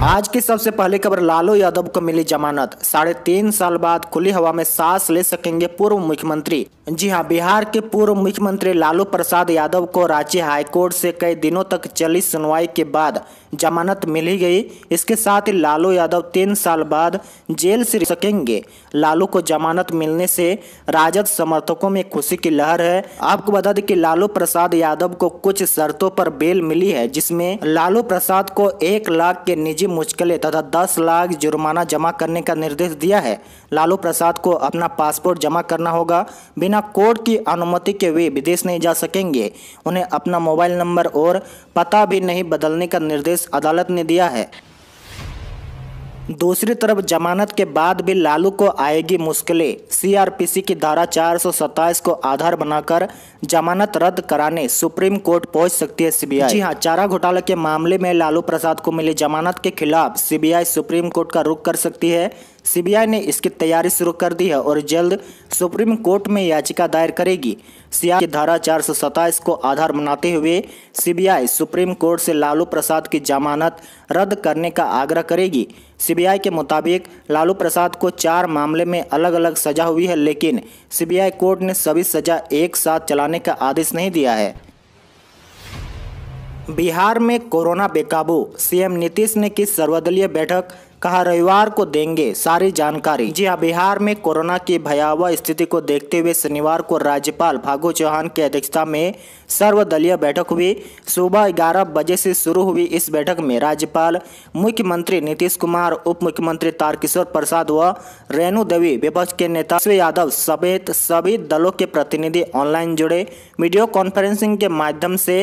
आज की सबसे पहली खबर लालू यादव को मिली जमानत साढ़े तीन साल बाद खुली हवा में सांस ले सकेंगे पूर्व मुख्यमंत्री जी हां बिहार के पूर्व मुख्यमंत्री लालू प्रसाद यादव को रांची हाईकोर्ट से कई दिनों तक चली सुनवाई के बाद जमानत मिली गई इसके साथ ही लालू यादव तीन साल बाद जेल से सकेंगे लालू को जमानत मिलने से राजद समर्थकों में खुशी की लहर है आपको बता दें कि लालू प्रसाद यादव को कुछ शर्तों पर बेल मिली है जिसमें लालू प्रसाद को एक लाख के निजी मुश्किलें तथा दस लाख जुर्माना जमा करने का निर्देश दिया है लालू प्रसाद को अपना पासपोर्ट जमा करना होगा बिना कोर्ट की अनुमति के वे विदेश नहीं जा सकेंगे उन्हें अपना मोबाइल नंबर और पता भी नहीं बदलने का निर्देश अदालत ने दिया है दूसरी तरफ जमानत के बाद भी लालू को आएगी मुश्किलें सीआरपीसी की धारा चार को आधार बनाकर जमानत रद्द कराने सुप्रीम कोर्ट पहुंच सकती है सीबीआई जी हां चारा घोटाले के मामले में लालू प्रसाद को मिली जमानत के खिलाफ सीबीआई सुप्रीम कोर्ट का रुख कर सकती है सीबीआई ने इसकी तैयारी शुरू कर दी है और जल्द सुप्रीम कोर्ट में याचिका दायर करेगी सिया की धारा चार को आधार बनाते हुए सीबीआई सुप्रीम कोर्ट से लालू प्रसाद की जमानत रद्द करने का आग्रह करेगी सीबीआई के मुताबिक लालू प्रसाद को चार मामले में अलग अलग सजा हुई है लेकिन सीबीआई कोर्ट ने सभी सजा एक साथ चलाने बढ़ाने का आदेश नहीं दिया है बिहार में कोरोना बेकाबू सीएम नीतीश ने की सर्वदलीय बैठक कहा रविवार को देंगे सारी जानकारी जी हाँ बिहार में कोरोना की भयावह स्थिति को देखते हुए शनिवार को राज्यपाल फागू चौहान की अध्यक्षता में सर्वदलीय बैठक हुई सुबह ग्यारह बजे से शुरू हुई इस बैठक में राज्यपाल मुख्यमंत्री नीतीश कुमार उप मुख्यमंत्री तारकिशोर प्रसाद व रेणु देवी विपक्ष के नेता श्री यादव समेत सभी दलों के प्रतिनिधि ऑनलाइन जुड़े वीडियो कॉन्फ्रेंसिंग के माध्यम से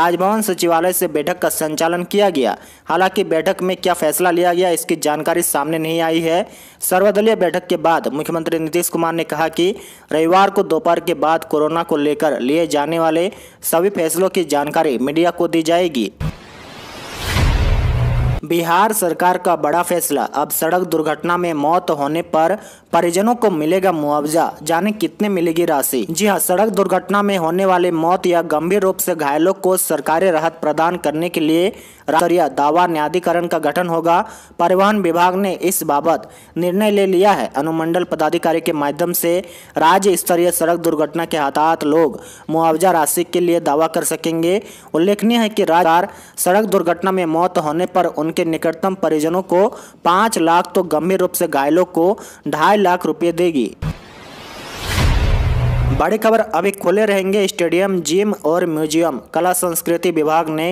राजभवन सचिवालय से बैठक का संचालन किया गया हालांकि बैठक में क्या फैसला लिया गया इसकी जानकारी सामने नहीं आई है सर्वदलीय बैठक के बाद मुख्यमंत्री नीतीश कुमार ने कहा कि रविवार को दोपहर के बाद कोरोना को लेकर लिए जाने वाले सभी फैसलों की जानकारी मीडिया को दी जाएगी बिहार सरकार का बड़ा फैसला अब सड़क दुर्घटना में मौत होने पर परिजनों को मिलेगा मुआवजा जाने कितने मिलेगी राशि जी हाँ सड़क दुर्घटना में होने वाले मौत या गंभीर रूप से घायलों को सरकारी राहत प्रदान करने के लिए राष्ट्रीय दावा न्यायाधिकरण का गठन होगा परिवहन विभाग ने इस बाबत निर्णय ले लिया है अनुमंडल पदाधिकारी के माध्यम से राज्य स्तरीय सड़क दुर्घटना के हताहत लोग मुआवजा राशि के लिए दावा कर सकेंगे उल्लेखनीय है कि राज्य सड़क दुर्घटना में मौत होने पर उनके निकटतम परिजनों को पाँच लाख तो गंभीर रूप से घायलों को ढाई लाख रुपये देगी बड़ी खबर अभी खुले रहेंगे स्टेडियम जिम और म्यूजियम कला संस्कृति विभाग ने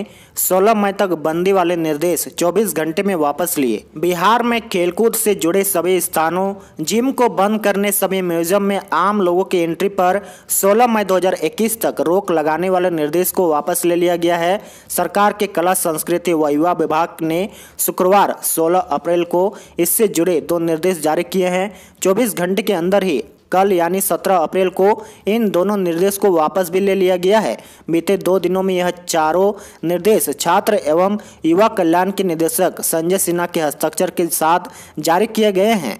16 मई तक बंदी वाले निर्देश 24 घंटे में वापस लिए बिहार में खेलकूद से जुड़े सभी स्थानों जिम को बंद करने सभी म्यूजियम में आम लोगों की एंट्री पर 16 मई 2021 तक रोक लगाने वाले निर्देश को वापस ले लिया गया है सरकार के कला संस्कृति व युवा विभाग ने शुक्रवार सोलह अप्रैल को इससे जुड़े दो निर्देश जारी किए हैं चौबीस घंटे के अंदर ही कल यानी 17 अप्रैल को इन दोनों निर्देश को वापस भी ले लिया गया है बीते दो दिनों में यह चारों निर्देश छात्र एवं युवा कल्याण के निदेशक संजय सिन्हा के हस्ताक्षर के साथ जारी किए गए हैं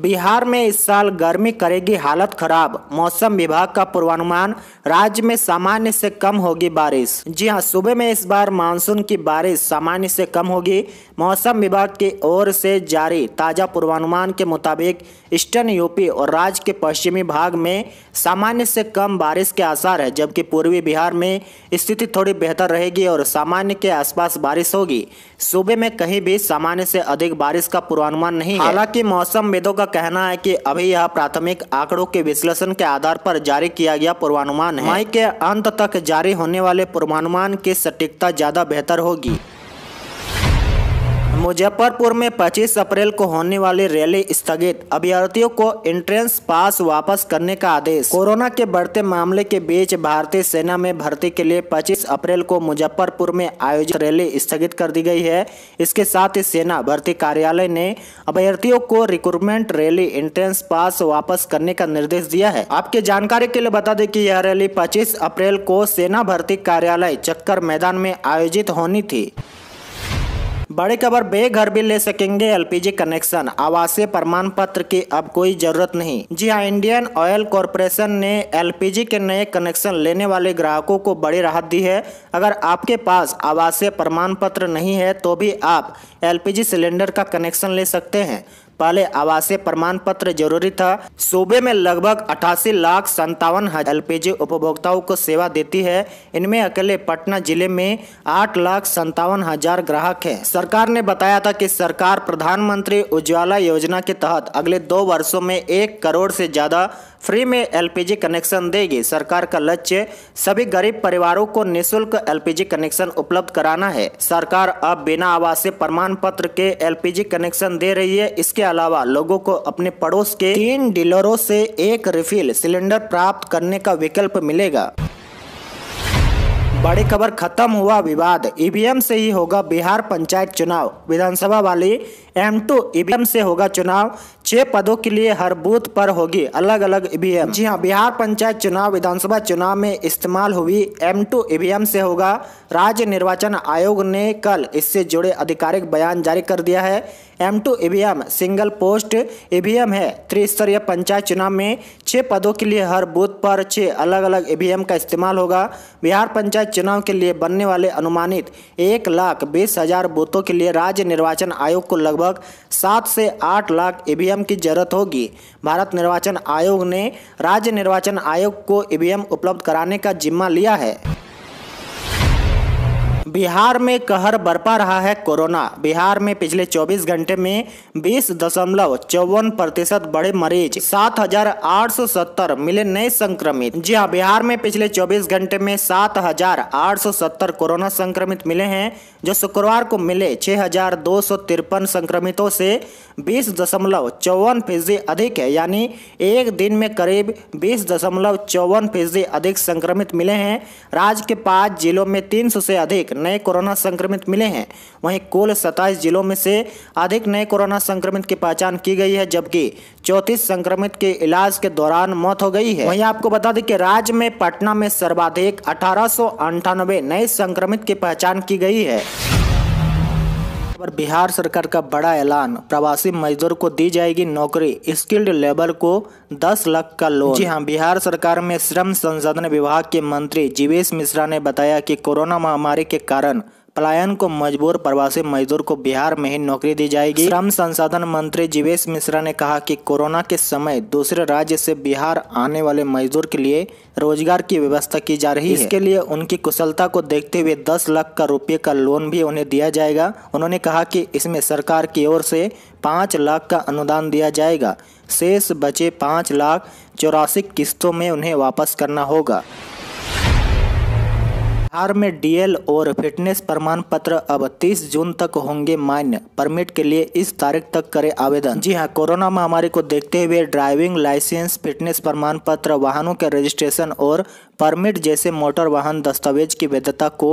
बिहार में इस साल गर्मी करेगी हालत खराब मौसम विभाग का पूर्वानुमान राज्य में सामान्य से कम होगी बारिश जी हां सुबह में इस बार मानसून की बारिश सामान्य से कम होगी मौसम विभाग की ओर से जारी ताज़ा पूर्वानुमान के मुताबिक ईस्टर्न यूपी और राज्य के पश्चिमी भाग में सामान्य से कम बारिश के आसार है जबकि पूर्वी बिहार में स्थिति थोड़ी बेहतर रहेगी और सामान्य के आसपास बारिश होगी सूबे में कहीं भी सामान्य से अधिक बारिश का पूर्वानुमान नहीं हालांकि मौसम वेदों का कहना है कि अभी यह प्राथमिक आंकड़ों के विश्लेषण के आधार पर जारी किया गया पूर्वानुमान है मई के अंत तक जारी होने वाले पूर्वानुमान की सटीकता ज़्यादा बेहतर होगी मुजफ्फरपुर में 25 अप्रैल को होने वाली रैली स्थगित अभ्यर्थियों को एंट्रेंस पास वापस करने का आदेश कोरोना के बढ़ते मामले के बीच भारतीय सेना में भर्ती के लिए 25 अप्रैल को मुजफ्फरपुर में आयोजित रैली स्थगित कर दी गई है इसके साथ ही सेना भर्ती कार्यालय ने अभ्यर्थियों को रिक्रूटमेंट रैली एंट्रेंस पास वापस करने का निर्देश दिया है आपके जानकारी के लिए बता दें की यह रैली पच्चीस अप्रैल को सेना भर्ती कार्यालय चक्कर मैदान में आयोजित होनी थी बड़ी खबर बेघर भी ले सकेंगे एलपीजी कनेक्शन आवासीय प्रमाण पत्र की अब कोई जरूरत नहीं जी हाँ इंडियन ऑयल कॉरपोरेशन ने एलपीजी के नए कनेक्शन लेने वाले ग्राहकों को बड़ी राहत दी है अगर आपके पास आवासीय प्रमाण पत्र नहीं है तो भी आप एलपीजी सिलेंडर का कनेक्शन ले सकते हैं पहले आवासीय प्रमाण पत्र जरूरी था सूबे में लगभग अठासी लाख संतावन हजार एलपीजी उपभोक्ताओं को सेवा देती है इनमें अकेले पटना जिले में आठ लाख संतावन हजार ग्राहक है सरकार ने बताया था कि सरकार प्रधानमंत्री उज्ज्वला योजना के तहत अगले दो वर्षों में एक करोड़ से ज्यादा फ्री में एलपीजी कनेक्शन देगी सरकार का लक्ष्य सभी गरीब परिवारों को निःशुल्क एलपीजी कनेक्शन उपलब्ध कराना है सरकार अब बिना आवासीय प्रमाण पत्र के एलपीजी कनेक्शन दे रही है इसके अलावा लोगों को अपने पड़ोस के तीन डीलरों से एक रिफिल सिलेंडर प्राप्त करने का विकल्प मिलेगा बड़ी खबर खत्म हुआ विवाद ईवीएम से ही होगा बिहार पंचायत चुनाव विधानसभा वाली एम टू ईवीएम से होगा चुनाव छह पदों के लिए हर बूथ पर होगी अलग अलग ईवीएम जी हाँ बिहार पंचायत चुनाव विधानसभा चुनाव में इस्तेमाल हुई एम टू ईवीएम से होगा राज्य निर्वाचन आयोग ने कल इससे जुड़े आधिकारिक बयान जारी कर दिया है M two EVM single post EVM है त्रिस्तरीय पंचायत चुनाव में छह पदों के लिए हर बूथ पर छह अलग अलग ईवीएम का इस्तेमाल होगा बिहार पंचायत चुनाव के लिए बनने वाले अनुमानित एक लाख बीस हजार बूथों के लिए राज्य निर्वाचन आयोग को लगभग सात से आठ लाख ईवीएम ईवीएम की जरूरत होगी भारत निर्वाचन आयोग ने राज्य निर्वाचन आयोग को ईवीएम उपलब्ध कराने का जिम्मा लिया है बिहार में कहर बरपा रहा है कोरोना बिहार में पिछले 24 घंटे में बीस दशमलव चौवन प्रतिशत बड़े मरीज 7,870 मिले नए संक्रमित जी हाँ बिहार में पिछले 24 घंटे में 7,870 कोरोना संक्रमित मिले हैं जो शुक्रवार को मिले छह संक्रमितों से बीस दशमलव चौवन फीसदी अधिक है यानी एक दिन में करीब बीस दशमलव चौवन फीसदी अधिक संक्रमित मिले हैं राज्य के पाँच जिलों में 300 से अधिक नए कोरोना संक्रमित मिले हैं वहीं कुल सत्ताईस जिलों में से अधिक नए कोरोना संक्रमित की पहचान की गई है जबकि चौतीस संक्रमित के इलाज के दौरान मौत हो गई है वहीं आपको बता दें कि राज्य में पटना में सर्वाधिक अठारह नए संक्रमित की पहचान की गई है खबर बिहार सरकार का बड़ा ऐलान प्रवासी मजदूर को दी जाएगी नौकरी स्किल्ड लेबर को 10 लाख का लोन जी हां बिहार सरकार में श्रम संसाधन विभाग के मंत्री जीवेश मिश्रा ने बताया कि कोरोना महामारी के कारण पलायन को मजबूर प्रवासी मजदूर को बिहार में ही नौकरी दी जाएगी श्रम संसाधन मंत्री जीवेश मिश्रा ने कहा कि कोरोना के समय दूसरे राज्य से बिहार आने वाले मजदूर के लिए रोजगार की व्यवस्था की जा रही है इसके लिए उनकी कुशलता को देखते हुए दस लाख का रुपये का लोन भी उन्हें दिया जाएगा उन्होंने कहा कि इसमें सरकार की ओर से पाँच लाख का अनुदान दिया जाएगा शेष बचे पाँच लाख चौरासी किस्तों में उन्हें वापस करना होगा बिहार में डीएल और फिटनेस प्रमाण पत्र अब 30 जून तक होंगे मान्य परमिट के लिए इस तारीख तक करें आवेदन जी हां कोरोना महामारी को देखते हुए ड्राइविंग लाइसेंस फिटनेस प्रमाण पत्र वाहनों के रजिस्ट्रेशन और परमिट जैसे मोटर वाहन दस्तावेज की वैधता को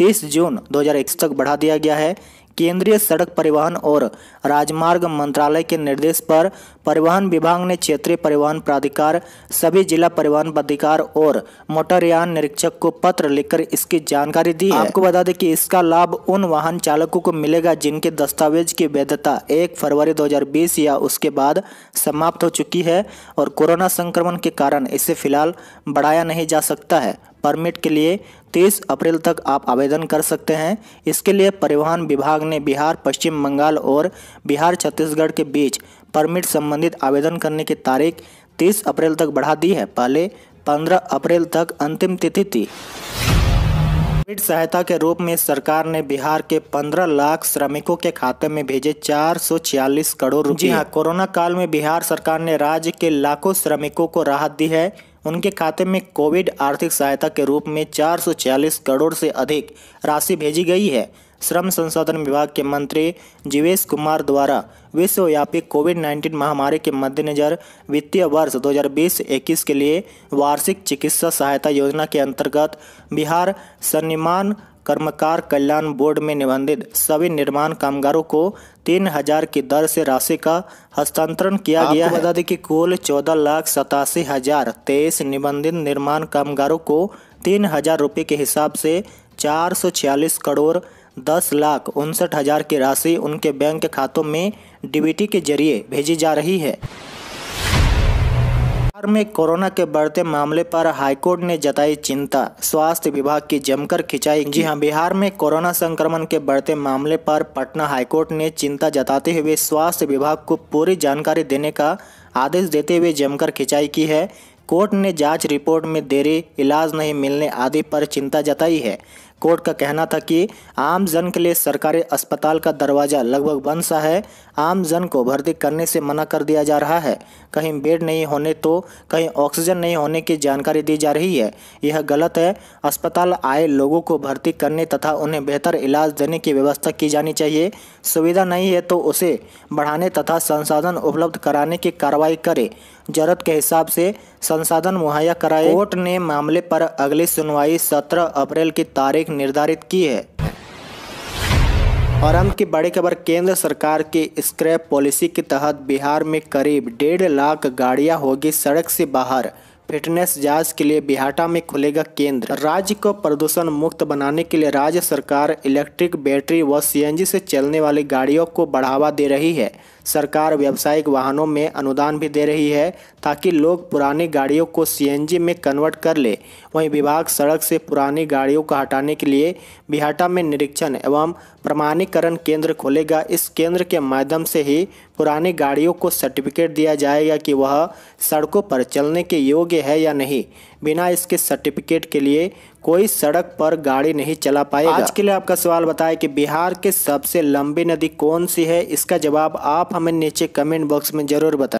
30 जून 2021 तक बढ़ा दिया गया है केंद्रीय सड़क परिवहन और राजमार्ग मंत्रालय के निर्देश पर परिवहन विभाग ने क्षेत्रीय परिवहन प्राधिकार सभी जिला परिवहन प्राधिकार और मोटरयान निरीक्षक को पत्र लिखकर इसकी जानकारी दी है आपको बता दें कि इसका लाभ उन वाहन चालकों को मिलेगा जिनके दस्तावेज की वैधता 1 फरवरी 2020 या उसके बाद समाप्त हो चुकी है और कोरोना संक्रमण के कारण इसे फिलहाल बढ़ाया नहीं जा सकता है परमिट के लिए 30 अप्रैल तक आप आवेदन कर सकते हैं इसके लिए परिवहन विभाग ने बिहार पश्चिम बंगाल और बिहार छत्तीसगढ़ के बीच परमिट संबंधित आवेदन करने की तारीख 30 अप्रैल तक बढ़ा दी है पहले 15 अप्रैल तक अंतिम तिथि थी कोविड सहायता के रूप में सरकार ने बिहार के 15 लाख श्रमिकों के खाते में भेजे 446 करोड़ रुपए। जी हाँ कोरोना काल में बिहार सरकार ने राज्य के लाखों श्रमिकों को राहत दी है उनके खाते में कोविड आर्थिक सहायता के रूप में चार करोड़ से अधिक राशि भेजी गई है श्रम संसाधन विभाग के मंत्री जीवेश कुमार द्वारा विश्वव्यापी कोविड 19 महामारी के मद्देनज़र वित्तीय वर्ष 2020-21 के लिए वार्षिक चिकित्सा सहायता योजना के अंतर्गत बिहार सन्निमान कर्मकार कल्याण बोर्ड में निबंधित सभी निर्माण कामगारों को तीन हजार की दर से राशि का हस्तांतरण किया गया बता दें कि कुल चौदह लाख सतासी हजार तेईस निबंधित निर्माण कामगारों को तीन हजार रुपये के हिसाब से चार सौ छियालीस करोड़ दस लाख उनसठ हज़ार की राशि उनके बैंक खातों में डीबीटी के जरिए भेजी जा रही है बिहार में कोरोना के बढ़ते मामले पर हाईकोर्ट ने जताई चिंता स्वास्थ्य विभाग की जमकर खिंचाई जी हां बिहार में कोरोना संक्रमण के बढ़ते मामले पर पटना हाईकोर्ट ने चिंता जताते हुए स्वास्थ्य विभाग को पूरी जानकारी देने का आदेश देते हुए जमकर खिंचाई की है कोर्ट ने जांच रिपोर्ट में देरी इलाज नहीं मिलने आदि पर चिंता जताई है कोर्ट का कहना था कि आम जन के लिए सरकारी अस्पताल का दरवाज़ा लगभग बंद सा है आम जन को भर्ती करने से मना कर दिया जा रहा है कहीं बेड नहीं होने तो कहीं ऑक्सीजन नहीं होने की जानकारी दी जा रही है यह गलत है अस्पताल आए लोगों को भर्ती करने तथा उन्हें बेहतर इलाज देने की व्यवस्था की जानी चाहिए सुविधा नहीं है तो उसे बढ़ाने तथा संसाधन उपलब्ध कराने की कार्रवाई करे जरूरत के हिसाब से संसाधन मुहैया कराए कोर्ट ने मामले पर अगली सुनवाई सत्रह अप्रैल की तारीख निर्धारित की है और अंत की बड़ी खबर केंद्र सरकार की स्क्रैप पॉलिसी के तहत बिहार में करीब डेढ़ लाख गाड़ियां होगी सड़क से बाहर फिटनेस जांच के लिए बिहाटा में खुलेगा केंद्र राज्य को प्रदूषण मुक्त बनाने के लिए राज्य सरकार इलेक्ट्रिक बैटरी व सीएनजी से चलने वाली गाड़ियों को बढ़ावा दे रही है सरकार व्यावसायिक वाहनों में अनुदान भी दे रही है ताकि लोग पुरानी गाड़ियों को सीएनजी में कन्वर्ट कर ले वहीं विभाग सड़क से पुरानी गाड़ियों को हटाने के लिए बिहाटा में निरीक्षण एवं प्रमाणीकरण केंद्र खोलेगा इस केंद्र के माध्यम से ही पुरानी गाड़ियों को सर्टिफिकेट दिया जाएगा कि वह सड़कों पर चलने के योग्य है या नहीं बिना इसके सर्टिफिकेट के लिए कोई सड़क पर गाड़ी नहीं चला पाएगा आज के लिए आपका सवाल बताया कि बिहार के सबसे लंबी नदी कौन सी है इसका जवाब आप हमें नीचे कमेंट बॉक्स में जरूर बताएं